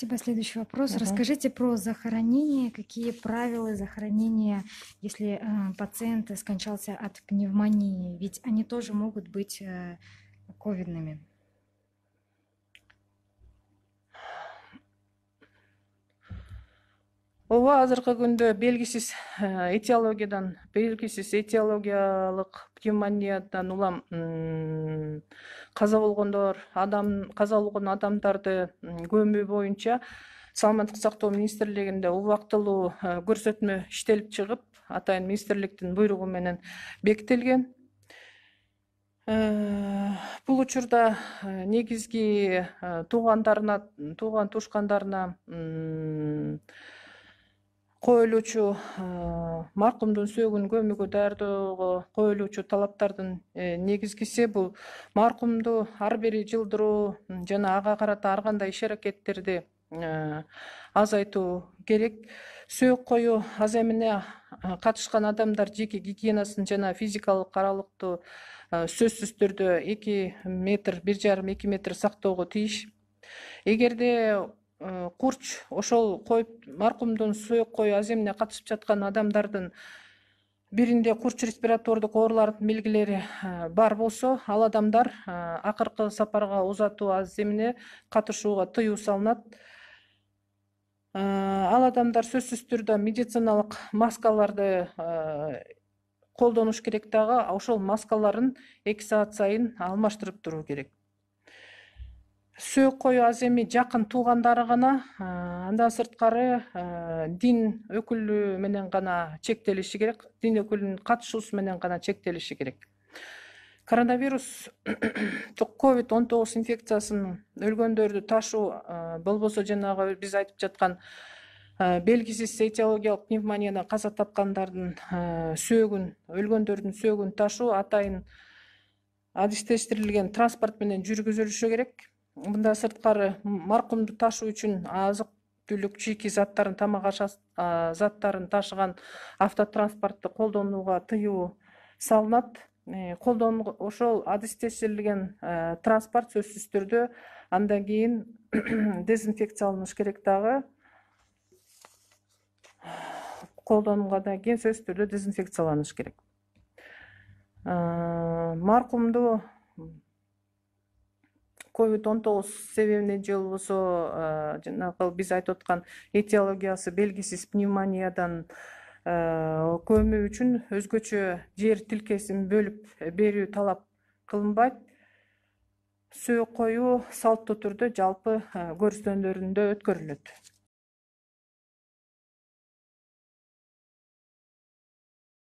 Спасибо. Следующий вопрос. Угу. Расскажите про захоронение. Какие правила захоронения, если э, пациент скончался от пневмонии? Ведь они тоже могут быть э, ковидными. ооба азыркы күндө белгисиз э, этиологиядан белгисиз этиологиялык пневмониядан улам каза болгондор адам каза болгон адамдарды көмүү боюнча саламаттык сактоо министрлигинде убактылуу э, көрсөтмө иштелип чыгып атайын министрликтин буйругу менен бекитилген э, бул учурда негизги туугандарына тууган туушкандарына коюлуучу маркумдун сөөгүн көмүүгө даярдоого коюлуучу талаптардын э, негизгиси бул маркумду ар бир жылдыруу жана ага карата ар кандай иш аракеттерди э, азайтуу керек сөөк коюу аземине катышкан адамдар жеке гигиенасын жана физикалык аралыкты сөзсүз түрдө эки метр бир жарым эки метр сактоого тийиш эгерде Э, курч ошол коюп маркумдун сөөк кою аземине катышып жаткан адамдардын биринде курч респиратордук оорулардын белгилери э, бар болсо ал адамдар э, акыркы сапарга узатуу аземине катышууга тыюу салынат ал адамдар сөзсүз түрдө медициналык маскаларды колдонуш керек дагы ошол маскаларын эки саат сайын алмаштырып туруу керек сөөк коюу эми жакын туугандары гана андан сырткары дин өкүлү менен гана чектелиши керек дин өкүлүнүн катышуусу менен гана чектелиши керек коронавирус ковид он тогуз инфекциясын өлгөндөрдү ташуу болбосо жанагы биз айтып жаткан белгисиз этиологиялык пневмониядан каза тапкандардын сөөгүн өлгөндөрдүн сөөгүн ташуу атайын адистештирилген транспорт менен жүргүзүлүшү керек мында сырткары маркумду ташу үчүн азық түлүк жеке заттарын тамак аш заттарын ташыган автотранспортту колдонууга тыюу салынат колдон ошол адистештирилген транспорт сөзсүз түрдө андан кийин дезинфекцияланыш керек дагы колдонугандан кийин сөзсүз түрдө дезинфекцияланыш керек маркумду ковид он тогуз себебинен же болбосо э, жанагы биз айтып аткан этиологиясы белгисиз пневмониядан э, көмүү үчүн өзгөчө жер тилкесин бөлүп э, берүү талап кылынбайт сөөк коюу салттуу түрдө жалпы көрстөмлөрүндө өткөрүлөт